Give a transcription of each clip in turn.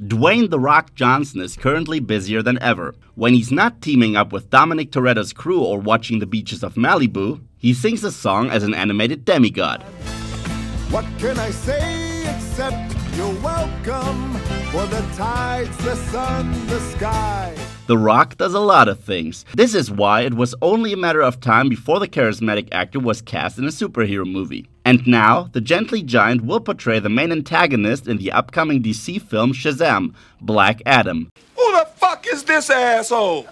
Dwayne The Rock Johnson is currently busier than ever. When he's not teaming up with Dominic Toretto's crew or watching the beaches of Malibu, he sings a song as an animated demigod. What can I say except you're welcome for the tides, the sun, the sky? The Rock does a lot of things. This is why it was only a matter of time before the charismatic actor was cast in a superhero movie. And now, the gently giant will portray the main antagonist in the upcoming DC film Shazam, Black Adam. Who the fuck is this asshole?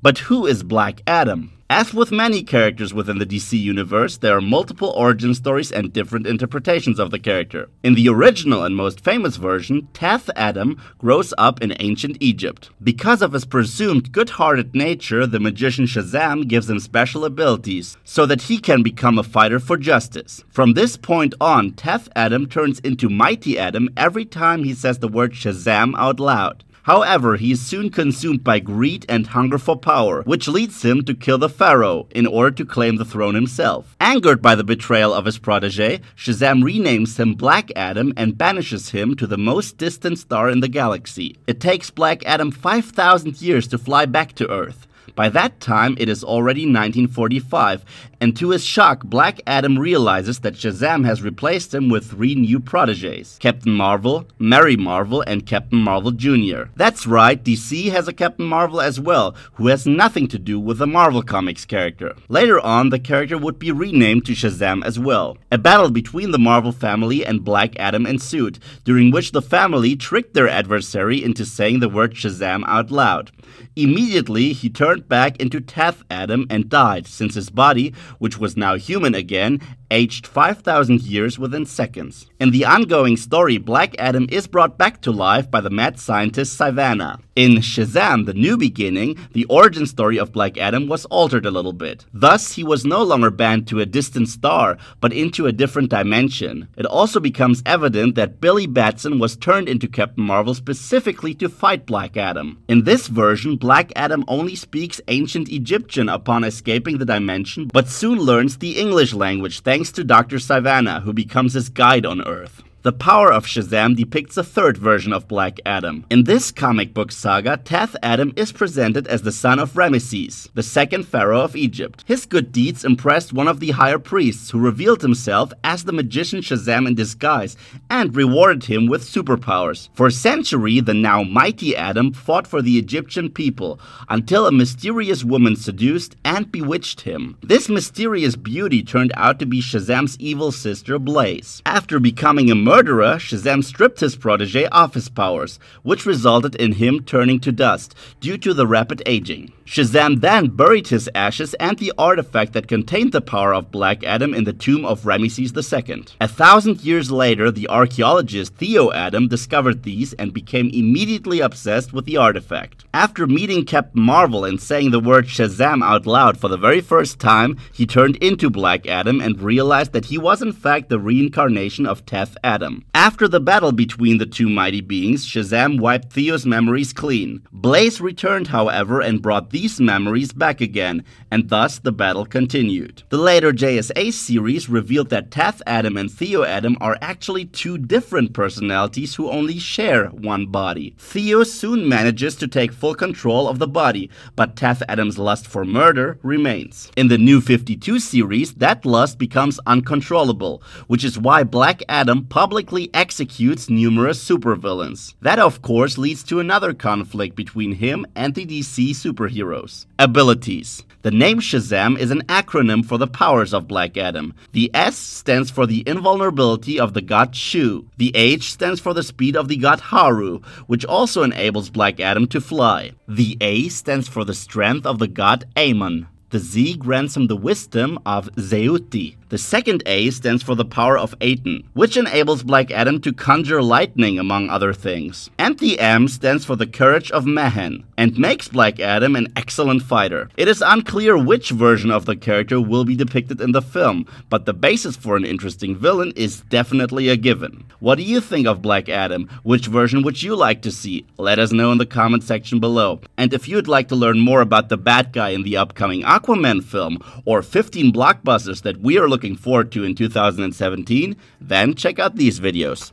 But who is Black Adam? As with many characters within the DC universe, there are multiple origin stories and different interpretations of the character. In the original and most famous version, Teth Adam grows up in ancient Egypt. Because of his presumed good-hearted nature, the magician Shazam gives him special abilities so that he can become a fighter for justice. From this point on, Teth Adam turns into Mighty Adam every time he says the word Shazam out loud. However, he is soon consumed by greed and hunger for power, which leads him to kill the pharaoh in order to claim the throne himself. Angered by the betrayal of his protege, Shazam renames him Black Adam and banishes him to the most distant star in the galaxy. It takes Black Adam 5,000 years to fly back to Earth, by that time, it is already 1945, and to his shock, Black Adam realizes that Shazam has replaced him with three new proteges Captain Marvel, Mary Marvel, and Captain Marvel Jr. That's right, DC has a Captain Marvel as well, who has nothing to do with the Marvel Comics character. Later on, the character would be renamed to Shazam as well. A battle between the Marvel family and Black Adam ensued, during which the family tricked their adversary into saying the word Shazam out loud. Immediately, he turned turned back into Teth Adam and died, since his body, which was now human again, aged 5,000 years within seconds. In the ongoing story, Black Adam is brought back to life by the mad scientist Sivana. In Shazam, The New Beginning, the origin story of Black Adam was altered a little bit. Thus, he was no longer banned to a distant star, but into a different dimension. It also becomes evident that Billy Batson was turned into Captain Marvel specifically to fight Black Adam. In this version, Black Adam only speaks ancient Egyptian upon escaping the dimension, but soon learns the English language thanks to Dr. Savannah, who becomes his guide on Earth. The Power of Shazam depicts a third version of Black Adam. In this comic book saga, Tath Adam is presented as the son of Ramesses, the second pharaoh of Egypt. His good deeds impressed one of the higher priests who revealed himself as the magician Shazam in disguise and rewarded him with superpowers. For a century, the now mighty Adam fought for the Egyptian people until a mysterious woman seduced and bewitched him. This mysterious beauty turned out to be Shazam's evil sister Blaze. After becoming a murderer, murderer, Shazam stripped his protege of his powers, which resulted in him turning to dust due to the rapid aging. Shazam then buried his ashes and the artifact that contained the power of Black Adam in the tomb of Ramesses II. A thousand years later, the archaeologist Theo Adam discovered these and became immediately obsessed with the artifact. After meeting Captain Marvel and saying the word Shazam out loud for the very first time, he turned into Black Adam and realized that he was in fact the reincarnation of Teth Adam. After the battle between the two mighty beings, Shazam wiped Theo's memories clean. Blaze returned, however, and brought these memories back again, and thus the battle continued. The later JSA series revealed that Tath Adam and Theo Adam are actually two different personalities who only share one body. Theo soon manages to take full control of the body, but Tath Adam's lust for murder remains. In the New 52 series, that lust becomes uncontrollable, which is why Black Adam publicly executes numerous supervillains. That of course leads to another conflict between him and the DC superhero Abilities. The name Shazam is an acronym for the powers of Black Adam. The S stands for the invulnerability of the god Shu. The H stands for the speed of the god Haru, which also enables Black Adam to fly. The A stands for the strength of the god Amon. The Z grants him the wisdom of Zeuti. The second A stands for the power of Aten, which enables Black Adam to conjure lightning among other things. And the M stands for the courage of Mehen, and makes Black Adam an excellent fighter. It is unclear which version of the character will be depicted in the film, but the basis for an interesting villain is definitely a given. What do you think of Black Adam? Which version would you like to see? Let us know in the comment section below. And if you'd like to learn more about the bad guy in the upcoming Aquaman film or 15 blockbusters that we are looking forward to in 2017, then check out these videos.